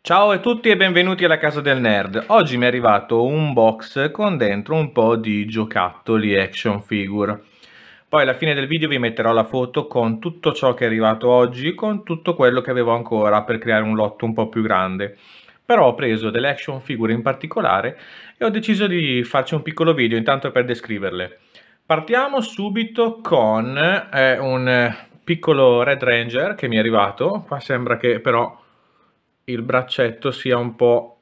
Ciao a tutti e benvenuti alla Casa del Nerd. Oggi mi è arrivato un box con dentro un po' di giocattoli action figure. Poi alla fine del video vi metterò la foto con tutto ciò che è arrivato oggi, con tutto quello che avevo ancora per creare un lotto un po' più grande. Però ho preso delle action figure in particolare e ho deciso di farci un piccolo video intanto per descriverle. Partiamo subito con eh, un piccolo Red Ranger che mi è arrivato. Qua sembra che però il braccetto sia un po'...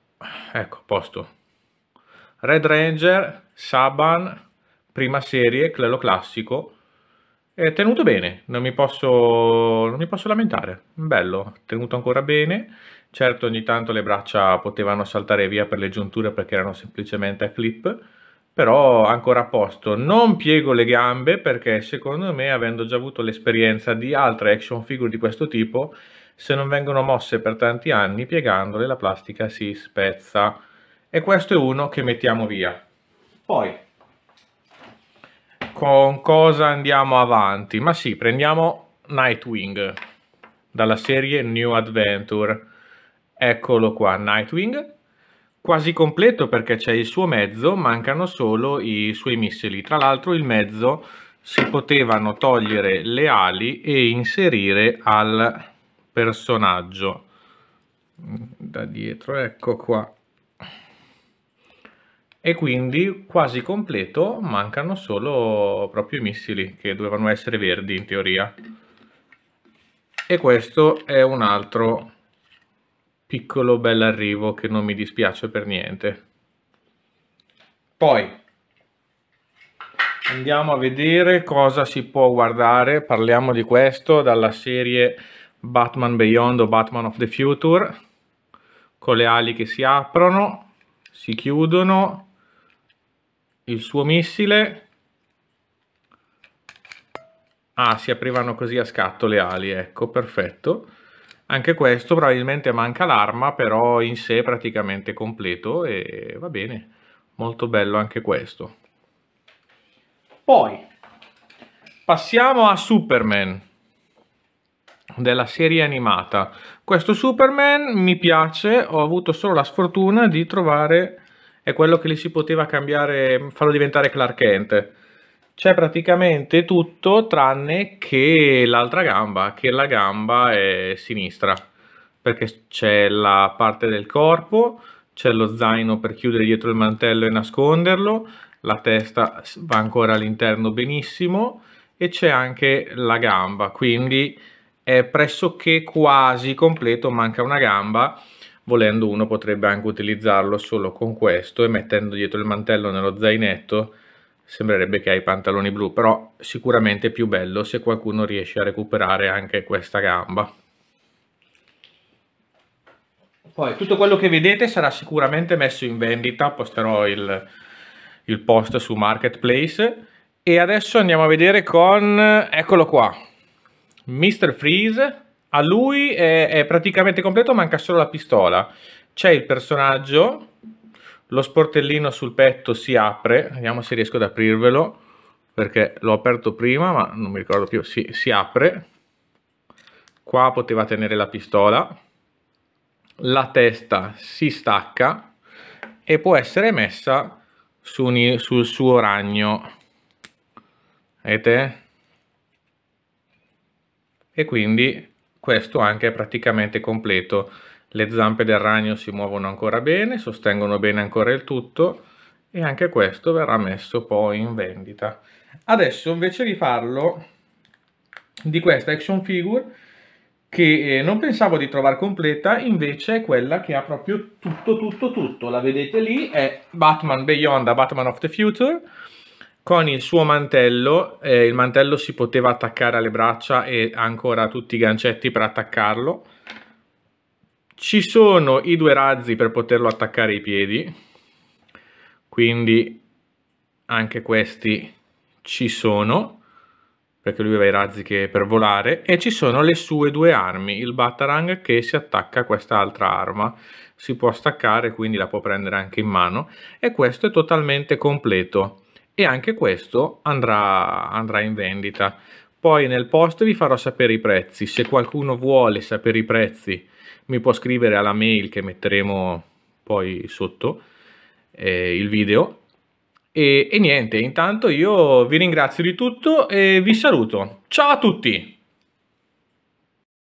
Ecco, a posto. Red Ranger, Saban, prima serie, quello classico. È tenuto bene, non mi posso, non mi posso lamentare. Bello, tenuto ancora bene. Certo ogni tanto le braccia potevano saltare via per le giunture perché erano semplicemente a clip però ancora a posto. Non piego le gambe perché secondo me, avendo già avuto l'esperienza di altre action figure di questo tipo, se non vengono mosse per tanti anni, piegandole la plastica si spezza. E questo è uno che mettiamo via. Poi, con cosa andiamo avanti? Ma sì, prendiamo Nightwing dalla serie New Adventure. Eccolo qua, Nightwing quasi completo perché c'è il suo mezzo, mancano solo i suoi missili. Tra l'altro il mezzo si potevano togliere le ali e inserire al personaggio. Da dietro, ecco qua. E quindi quasi completo, mancano solo proprio i missili che dovevano essere verdi in teoria. E questo è un altro piccolo arrivo che non mi dispiace per niente. Poi andiamo a vedere cosa si può guardare, parliamo di questo, dalla serie Batman Beyond o Batman of the Future, con le ali che si aprono, si chiudono, il suo missile, ah si aprivano così a scatto le ali, ecco perfetto, anche questo probabilmente manca l'arma, però in sé è praticamente completo e va bene, molto bello anche questo. Poi passiamo a Superman della serie animata. Questo Superman mi piace, ho avuto solo la sfortuna di trovare è quello che li si poteva cambiare, farlo diventare Clark Kent c'è praticamente tutto tranne che l'altra gamba, che la gamba è sinistra, perché c'è la parte del corpo, c'è lo zaino per chiudere dietro il mantello e nasconderlo, la testa va ancora all'interno benissimo e c'è anche la gamba, quindi è pressoché quasi completo, manca una gamba, volendo uno potrebbe anche utilizzarlo solo con questo e mettendo dietro il mantello nello zainetto sembrerebbe che hai i pantaloni blu, però sicuramente è più bello se qualcuno riesce a recuperare anche questa gamba. Poi tutto quello che vedete sarà sicuramente messo in vendita, posterò il, il post su Marketplace e adesso andiamo a vedere con, eccolo qua, Mr. Freeze, a lui è, è praticamente completo, manca solo la pistola. C'è il personaggio lo sportellino sul petto si apre, vediamo se riesco ad aprirvelo, perché l'ho aperto prima ma non mi ricordo più, si, si apre. Qua poteva tenere la pistola, la testa si stacca e può essere messa su un, sul suo ragno. Vedete? E quindi questo anche è praticamente completo. Le zampe del ragno si muovono ancora bene, sostengono bene ancora il tutto e anche questo verrà messo poi in vendita. Adesso invece vi parlo di questa action figure che eh, non pensavo di trovare completa, invece è quella che ha proprio tutto, tutto, tutto. La vedete lì, è Batman Beyond da Batman of the Future, con il suo mantello, eh, il mantello si poteva attaccare alle braccia e ancora tutti i gancetti per attaccarlo, ci sono i due razzi per poterlo attaccare ai piedi, quindi anche questi ci sono, perché lui aveva i razzi che per volare, e ci sono le sue due armi, il Batarang che si attacca a quest'altra arma, si può staccare, quindi la può prendere anche in mano, e questo è totalmente completo, e anche questo andrà, andrà in vendita. Poi nel post vi farò sapere i prezzi, se qualcuno vuole sapere i prezzi mi può scrivere alla mail che metteremo poi sotto eh, il video. E, e niente, intanto io vi ringrazio di tutto e vi saluto. Ciao a tutti!